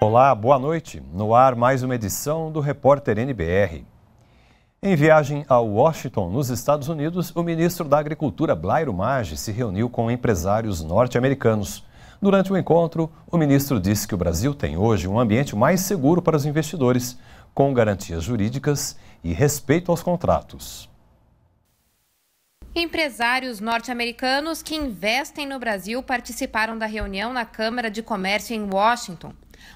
Olá, boa noite. No ar, mais uma edição do Repórter NBR. Em viagem a Washington, nos Estados Unidos, o ministro da Agricultura, Blairo Maggi, se reuniu com empresários norte-americanos. Durante o encontro, o ministro disse que o Brasil tem hoje um ambiente mais seguro para os investidores, com garantias jurídicas e respeito aos contratos. Empresários norte-americanos que investem no Brasil participaram da reunião na Câmara de Comércio em Washington.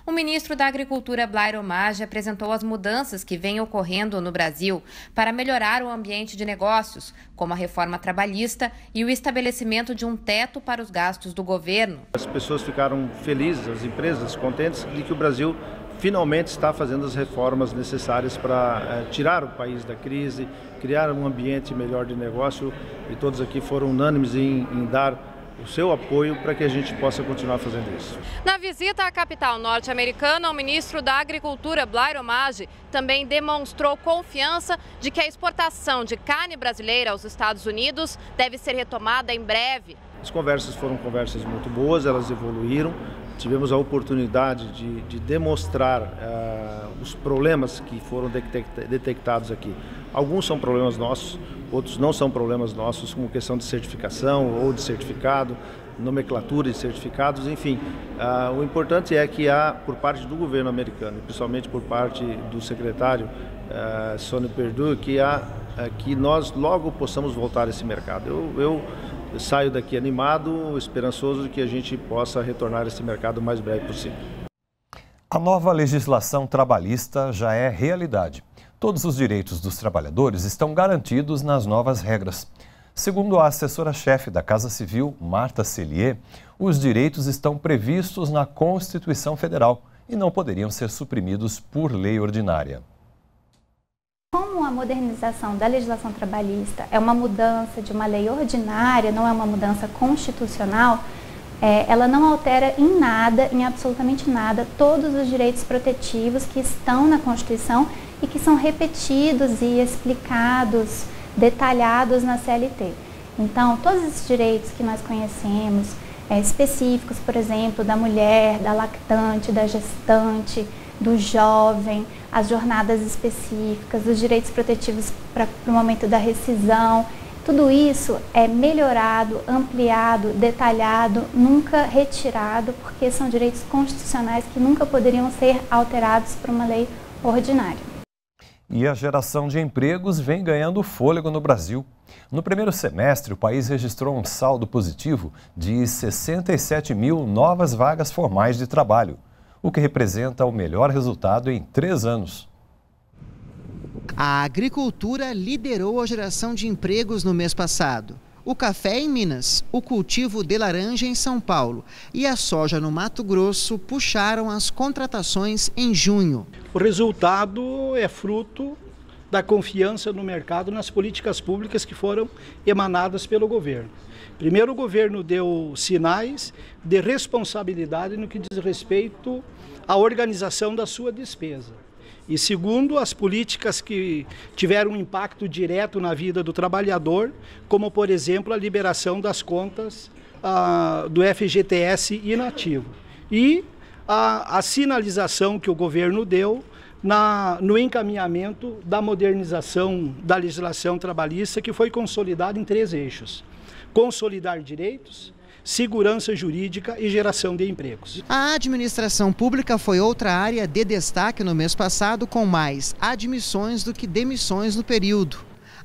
O ministro da Agricultura, Blair Omage, apresentou as mudanças que vêm ocorrendo no Brasil para melhorar o ambiente de negócios, como a reforma trabalhista e o estabelecimento de um teto para os gastos do governo. As pessoas ficaram felizes, as empresas contentes de que o Brasil finalmente está fazendo as reformas necessárias para eh, tirar o país da crise, criar um ambiente melhor de negócio e todos aqui foram unânimes em, em dar o seu apoio para que a gente possa continuar fazendo isso. Na visita à capital norte-americana, o ministro da Agricultura, Blair O'Mage, também demonstrou confiança de que a exportação de carne brasileira aos Estados Unidos deve ser retomada em breve. As conversas foram conversas muito boas, elas evoluíram tivemos a oportunidade de, de demonstrar uh, os problemas que foram detectados aqui. Alguns são problemas nossos, outros não são problemas nossos, como questão de certificação ou de certificado, nomenclatura de certificados, enfim. Uh, o importante é que há, por parte do governo americano, principalmente por parte do secretário uh, eh, Sony Perdue, que, há, eh, que nós logo possamos voltar a esse mercado. eu, eu saio daqui animado, esperançoso de que a gente possa retornar a esse mercado o mais breve possível. A nova legislação trabalhista já é realidade. Todos os direitos dos trabalhadores estão garantidos nas novas regras. Segundo a assessora-chefe da Casa Civil, Marta Celier, os direitos estão previstos na Constituição Federal e não poderiam ser suprimidos por lei ordinária uma modernização da legislação trabalhista, é uma mudança de uma lei ordinária, não é uma mudança constitucional, é, ela não altera em nada, em absolutamente nada, todos os direitos protetivos que estão na Constituição e que são repetidos e explicados, detalhados na CLT. Então, todos esses direitos que nós conhecemos, é, específicos, por exemplo, da mulher, da lactante, da gestante, do jovem, as jornadas específicas, os direitos protetivos para o momento da rescisão. Tudo isso é melhorado, ampliado, detalhado, nunca retirado, porque são direitos constitucionais que nunca poderiam ser alterados por uma lei ordinária. E a geração de empregos vem ganhando fôlego no Brasil. No primeiro semestre, o país registrou um saldo positivo de 67 mil novas vagas formais de trabalho, o que representa o melhor resultado em três anos. A agricultura liderou a geração de empregos no mês passado o café em Minas, o cultivo de laranja em São Paulo e a soja no Mato Grosso puxaram as contratações em junho. O resultado é fruto da confiança no mercado nas políticas públicas que foram emanadas pelo governo. Primeiro, o governo deu sinais de responsabilidade no que diz respeito à organização da sua despesa. E segundo, as políticas que tiveram um impacto direto na vida do trabalhador, como por exemplo a liberação das contas ah, do FGTS inativo. E a, a sinalização que o governo deu na, no encaminhamento da modernização da legislação trabalhista, que foi consolidada em três eixos: consolidar direitos, segurança jurídica e geração de empregos. A administração pública foi outra área de destaque no mês passado, com mais admissões do que demissões no período.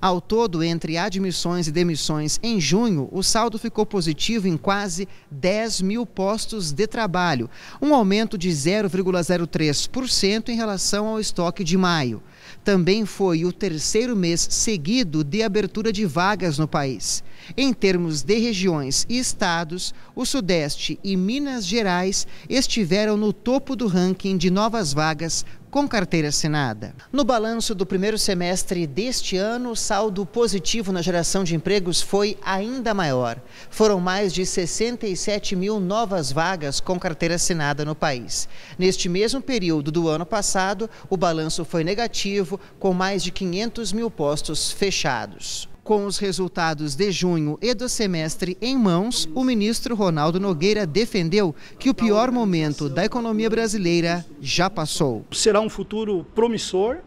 Ao todo, entre admissões e demissões em junho, o saldo ficou positivo em quase 10 mil postos de trabalho, um aumento de 0,03% em relação ao estoque de maio também foi o terceiro mês seguido de abertura de vagas no país. Em termos de regiões e estados, o Sudeste e Minas Gerais estiveram no topo do ranking de novas vagas com carteira assinada. No balanço do primeiro semestre deste ano, o saldo positivo na geração de empregos foi ainda maior. Foram mais de 67 mil novas vagas com carteira assinada no país. Neste mesmo período do ano passado, o balanço foi negativo, com mais de 500 mil postos fechados. Com os resultados de junho e do semestre em mãos, o ministro Ronaldo Nogueira defendeu que o pior momento da economia brasileira já passou. Será um futuro promissor,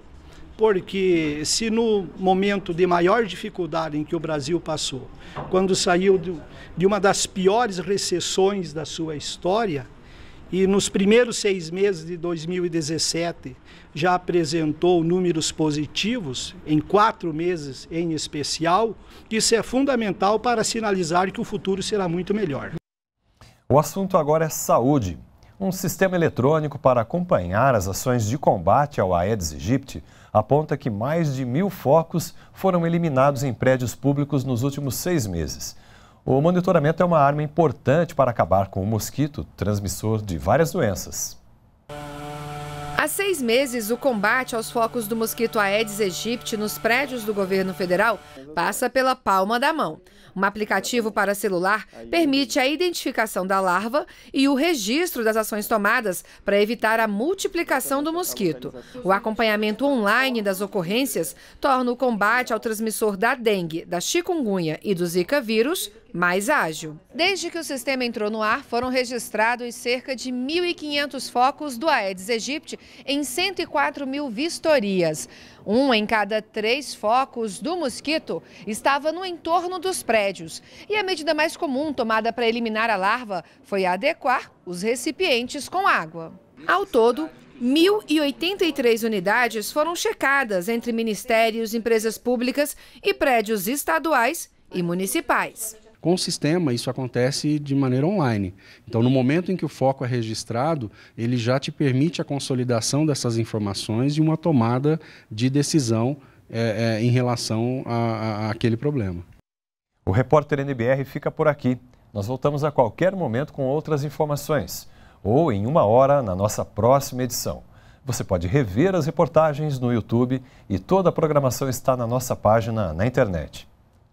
porque se no momento de maior dificuldade em que o Brasil passou, quando saiu de uma das piores recessões da sua história, e nos primeiros seis meses de 2017 já apresentou números positivos, em quatro meses em especial, isso é fundamental para sinalizar que o futuro será muito melhor. O assunto agora é saúde. Um sistema eletrônico para acompanhar as ações de combate ao Aedes aegypti aponta que mais de mil focos foram eliminados em prédios públicos nos últimos seis meses. O monitoramento é uma arma importante para acabar com o mosquito, transmissor de várias doenças. Há seis meses, o combate aos focos do mosquito Aedes aegypti nos prédios do governo federal passa pela palma da mão. Um aplicativo para celular permite a identificação da larva e o registro das ações tomadas para evitar a multiplicação do mosquito. O acompanhamento online das ocorrências torna o combate ao transmissor da dengue, da chikungunya e do zika vírus mais ágil. Desde que o sistema entrou no ar, foram registrados cerca de 1.500 focos do Aedes aegypti em 104 mil vistorias. Um em cada três focos do mosquito estava no entorno dos prédios. E a medida mais comum tomada para eliminar a larva foi adequar os recipientes com água. Ao todo, 1.083 unidades foram checadas entre ministérios, empresas públicas e prédios estaduais e municipais. Com o sistema, isso acontece de maneira online. Então, no momento em que o foco é registrado, ele já te permite a consolidação dessas informações e uma tomada de decisão é, é, em relação àquele problema. O repórter NBR fica por aqui. Nós voltamos a qualquer momento com outras informações, ou em uma hora na nossa próxima edição. Você pode rever as reportagens no YouTube e toda a programação está na nossa página na internet.